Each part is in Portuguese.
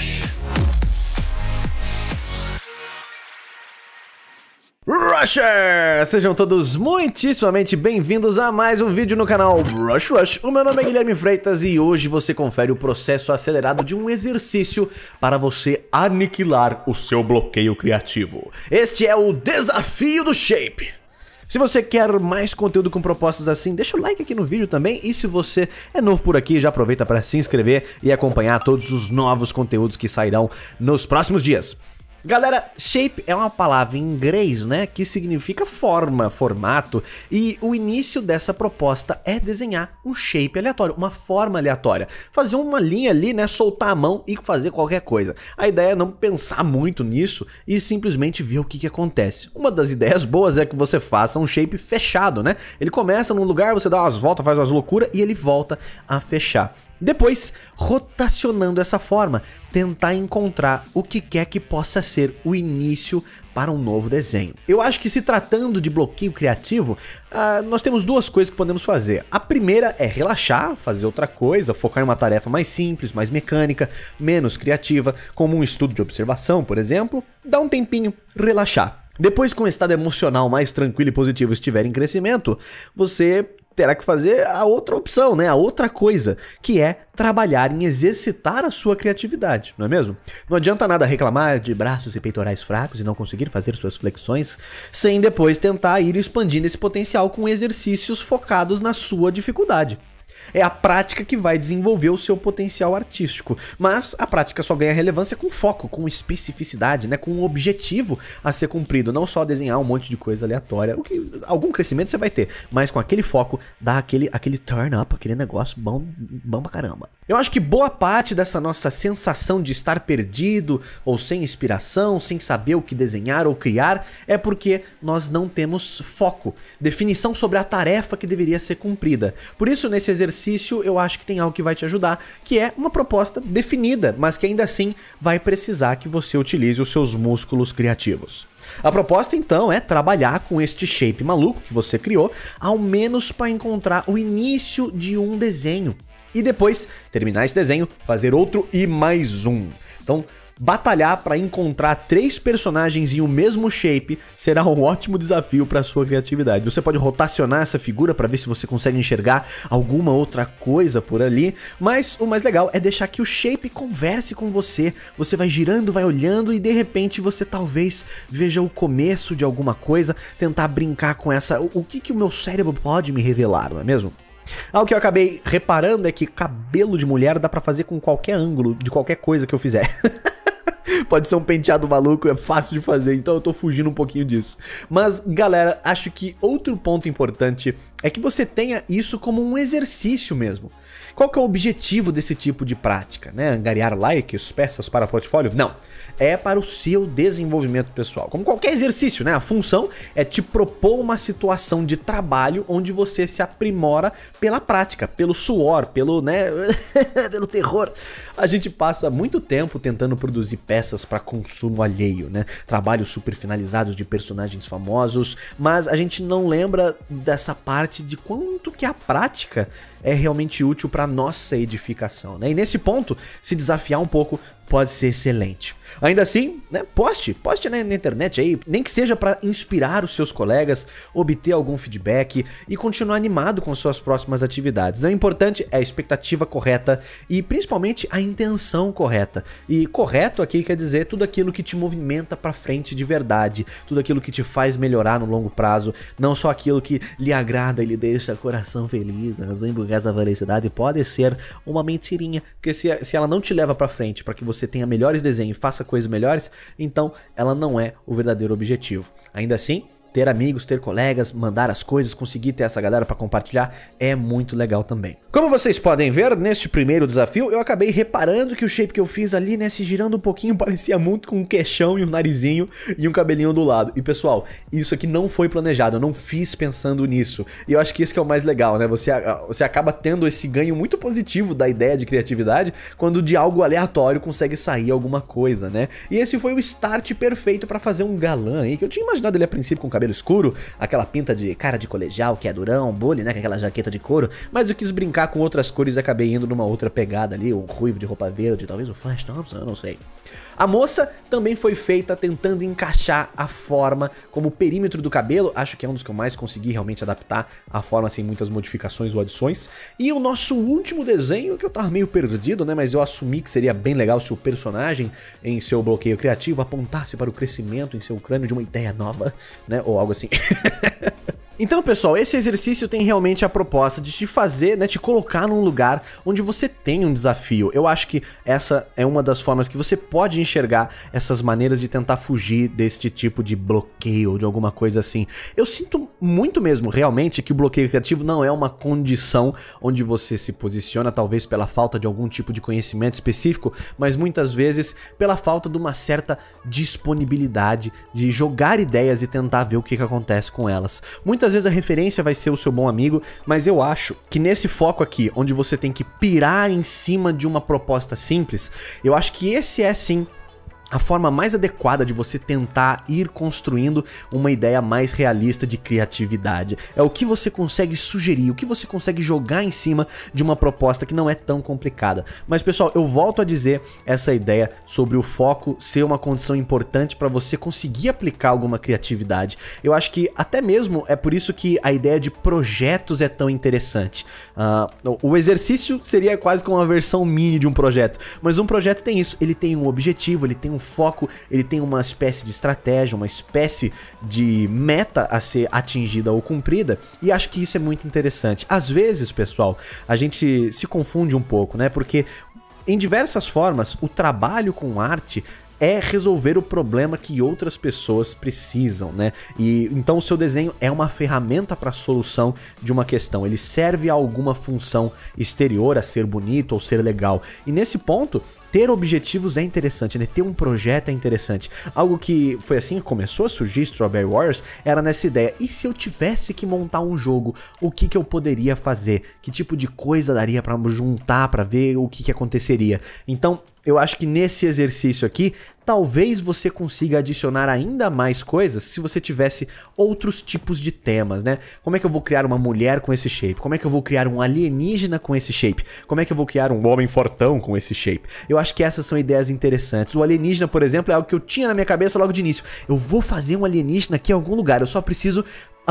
Rush. Rusher! Sejam todos muitíssimamente bem-vindos a mais um vídeo no canal Rush Rush. O meu nome é Guilherme Freitas e hoje você confere o processo acelerado de um exercício para você aniquilar o seu bloqueio criativo. Este é o Desafio do Shape. Se você quer mais conteúdo com propostas assim, deixa o like aqui no vídeo também. E se você é novo por aqui, já aproveita para se inscrever e acompanhar todos os novos conteúdos que sairão nos próximos dias. Galera, shape é uma palavra em inglês, né, que significa forma, formato, e o início dessa proposta é desenhar um shape aleatório, uma forma aleatória, fazer uma linha ali, né, soltar a mão e fazer qualquer coisa. A ideia é não pensar muito nisso e simplesmente ver o que, que acontece. Uma das ideias boas é que você faça um shape fechado, né? Ele começa num lugar, você dá umas voltas, faz umas loucuras e ele volta a fechar. Depois, rotacionando essa forma, tentar encontrar o que quer que possa ser o início para um novo desenho. Eu acho que se tratando de bloquinho criativo, uh, nós temos duas coisas que podemos fazer. A primeira é relaxar, fazer outra coisa, focar em uma tarefa mais simples, mais mecânica, menos criativa, como um estudo de observação, por exemplo. Dá um tempinho, relaxar. Depois, com o estado emocional mais tranquilo e positivo estiver em crescimento, você terá que fazer a outra opção, né? A outra coisa, que é trabalhar em exercitar a sua criatividade, não é mesmo? Não adianta nada reclamar de braços e peitorais fracos e não conseguir fazer suas flexões sem depois tentar ir expandindo esse potencial com exercícios focados na sua dificuldade. É a prática que vai desenvolver o seu potencial artístico. Mas a prática só ganha relevância com foco, com especificidade, né? com um objetivo a ser cumprido. Não só desenhar um monte de coisa aleatória. O que, algum crescimento você vai ter, mas com aquele foco, dá aquele, aquele turn up, aquele negócio bom, bom pra caramba. Eu acho que boa parte dessa nossa sensação de estar perdido, ou sem inspiração, sem saber o que desenhar ou criar, é porque nós não temos foco, definição sobre a tarefa que deveria ser cumprida. Por isso, nesse exercício, exercício, eu acho que tem algo que vai te ajudar, que é uma proposta definida, mas que ainda assim vai precisar que você utilize os seus músculos criativos. A proposta então é trabalhar com este shape maluco que você criou, ao menos para encontrar o início de um desenho. E depois, terminar esse desenho, fazer outro e mais um. Então, Batalhar para encontrar três personagens em o um mesmo shape será um ótimo desafio para sua criatividade. Você pode rotacionar essa figura para ver se você consegue enxergar alguma outra coisa por ali, mas o mais legal é deixar que o shape converse com você. Você vai girando, vai olhando e de repente você talvez veja o começo de alguma coisa, tentar brincar com essa, o que que o meu cérebro pode me revelar, não é mesmo? Ah, o que eu acabei reparando é que cabelo de mulher dá para fazer com qualquer ângulo, de qualquer coisa que eu fizer. Pode ser um penteado maluco, é fácil de fazer, então eu tô fugindo um pouquinho disso. Mas, galera, acho que outro ponto importante é que você tenha isso como um exercício mesmo. Qual que é o objetivo desse tipo de prática? Né? Angariar likes, peças para portfólio? Não. É para o seu desenvolvimento pessoal. Como qualquer exercício, né? A função é te propor uma situação de trabalho onde você se aprimora pela prática, pelo suor, pelo, né, pelo terror. A gente passa muito tempo tentando produzir peças para consumo alheio, né? Trabalhos super finalizados de personagens famosos, mas a gente não lembra dessa parte de quanto que a prática é realmente útil útil para nossa edificação, né? E nesse ponto, se desafiar um pouco pode ser excelente. Ainda assim, né, poste, poste na, na internet aí, nem que seja para inspirar os seus colegas, obter algum feedback e continuar animado com suas próximas atividades. O importante é a expectativa correta e principalmente a intenção correta. E correto aqui quer dizer tudo aquilo que te movimenta para frente de verdade, tudo aquilo que te faz melhorar no longo prazo, não só aquilo que lhe agrada e lhe deixa o coração feliz, a razão essa felicidade pode ser uma mentirinha, porque se, se ela não te leva para frente para que você você tenha melhores desenhos e faça coisas melhores, então ela não é o verdadeiro objetivo. Ainda assim, ter amigos, ter colegas, mandar as coisas, conseguir ter essa galera para compartilhar é muito legal também. Como vocês podem ver, neste primeiro desafio eu acabei reparando que o shape que eu fiz ali, né, se girando um pouquinho, parecia muito com um queixão e um narizinho e um cabelinho do lado. E pessoal, isso aqui não foi planejado, eu não fiz pensando nisso. E eu acho que isso que é o mais legal, né, você, você acaba tendo esse ganho muito positivo da ideia de criatividade quando de algo aleatório consegue sair alguma coisa, né. E esse foi o start perfeito para fazer um galã aí, que eu tinha imaginado ele a princípio com cabelo cabelo escuro, aquela pinta de cara de colegial, que é durão, bole, né, com aquela jaqueta de couro, mas eu quis brincar com outras cores e acabei indo numa outra pegada ali, um ruivo de roupa verde, talvez o Flash Thompson, eu não sei. A moça também foi feita tentando encaixar a forma como o perímetro do cabelo, acho que é um dos que eu mais consegui realmente adaptar a forma sem muitas modificações ou adições. E o nosso último desenho, que eu tava meio perdido, né, mas eu assumi que seria bem legal se o personagem em seu bloqueio criativo apontasse para o crescimento em seu crânio de uma ideia nova, né, ou algo assim. Então, pessoal, esse exercício tem realmente a proposta de te fazer, né, te colocar num lugar onde você tem um desafio. Eu acho que essa é uma das formas que você pode enxergar essas maneiras de tentar fugir deste tipo de bloqueio, de alguma coisa assim. Eu sinto muito mesmo, realmente, que o bloqueio criativo não é uma condição onde você se posiciona, talvez pela falta de algum tipo de conhecimento específico, mas muitas vezes pela falta de uma certa disponibilidade de jogar ideias e tentar ver o que, que acontece com elas. Muitas Muitas vezes a referência vai ser o seu bom amigo, mas eu acho que nesse foco aqui, onde você tem que pirar em cima de uma proposta simples, eu acho que esse é sim a forma mais adequada de você tentar ir construindo uma ideia mais realista de criatividade. É o que você consegue sugerir, o que você consegue jogar em cima de uma proposta que não é tão complicada. Mas pessoal, eu volto a dizer essa ideia sobre o foco ser uma condição importante para você conseguir aplicar alguma criatividade. Eu acho que até mesmo é por isso que a ideia de projetos é tão interessante. Uh, o exercício seria quase como uma versão mini de um projeto, mas um projeto tem isso, ele tem um objetivo, ele tem um foco, ele tem uma espécie de estratégia, uma espécie de meta a ser atingida ou cumprida, e acho que isso é muito interessante. Às vezes, pessoal, a gente se confunde um pouco, né? Porque em diversas formas, o trabalho com arte é resolver o problema que outras pessoas precisam, né? E então o seu desenho é uma ferramenta para a solução de uma questão. Ele serve a alguma função exterior, a ser bonito ou ser legal. E nesse ponto, ter objetivos é interessante, né? Ter um projeto é interessante. Algo que foi assim que começou a surgir Strawberry Wars era nessa ideia. E se eu tivesse que montar um jogo, o que que eu poderia fazer? Que tipo de coisa daria para juntar para ver o que que aconteceria? Então, eu acho que nesse exercício aqui talvez você consiga adicionar ainda mais coisas se você tivesse outros tipos de temas, né? Como é que eu vou criar uma mulher com esse shape? Como é que eu vou criar um alienígena com esse shape? Como é que eu vou criar um homem fortão com esse shape? Eu acho que essas são ideias interessantes. O alienígena, por exemplo, é algo que eu tinha na minha cabeça logo de início. Eu vou fazer um alienígena aqui em algum lugar, eu só preciso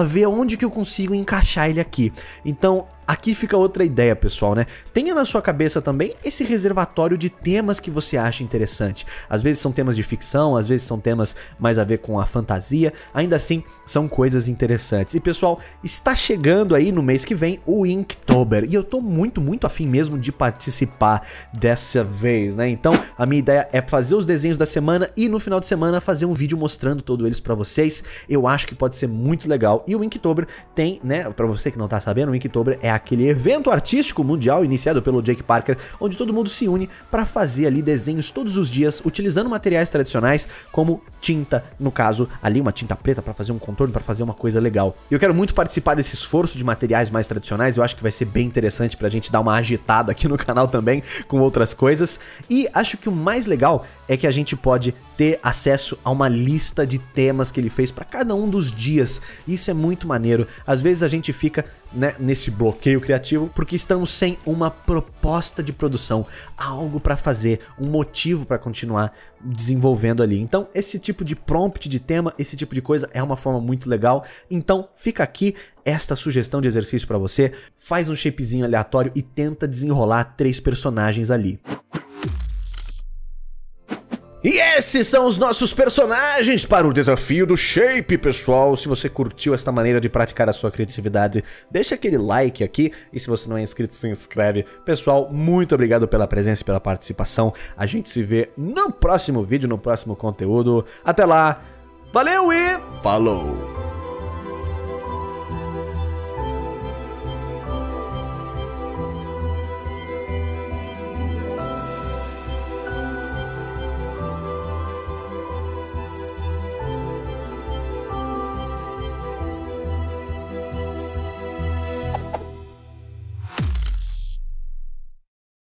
ver onde que eu consigo encaixar ele aqui. Então, Aqui fica outra ideia, pessoal, né? Tenha na sua cabeça também esse reservatório de temas que você acha interessante. Às vezes são temas de ficção, às vezes são temas mais a ver com a fantasia, ainda assim são coisas interessantes. E pessoal, está chegando aí no mês que vem o Inktober, e eu tô muito, muito afim mesmo de participar dessa vez, né? Então, a minha ideia é fazer os desenhos da semana e no final de semana fazer um vídeo mostrando todos eles para vocês. Eu acho que pode ser muito legal. E o Inktober tem, né, para você que não tá sabendo, o Inktober é a aquele evento artístico mundial iniciado pelo Jake Parker, onde todo mundo se une para fazer ali desenhos todos os dias, utilizando materiais tradicionais como tinta, no caso ali uma tinta preta para fazer um contorno, para fazer uma coisa legal. Eu quero muito participar desse esforço de materiais mais tradicionais, eu acho que vai ser bem interessante pra gente dar uma agitada aqui no canal também com outras coisas. E acho que o mais legal é que a gente pode ter acesso a uma lista de temas que ele fez para cada um dos dias. Isso é muito maneiro. Às vezes a gente fica né, nesse bloqueio criativo, porque estamos sem uma proposta de produção, algo para fazer, um motivo para continuar desenvolvendo ali. Então, esse tipo de prompt de tema, esse tipo de coisa é uma forma muito legal. Então, fica aqui esta sugestão de exercício para você. Faz um shapezinho aleatório e tenta desenrolar três personagens ali. E esses são os nossos personagens para o desafio do Shape, pessoal. Se você curtiu esta maneira de praticar a sua criatividade, deixa aquele like aqui. E se você não é inscrito, se inscreve. Pessoal, muito obrigado pela presença e pela participação. A gente se vê no próximo vídeo, no próximo conteúdo. Até lá. Valeu e falou!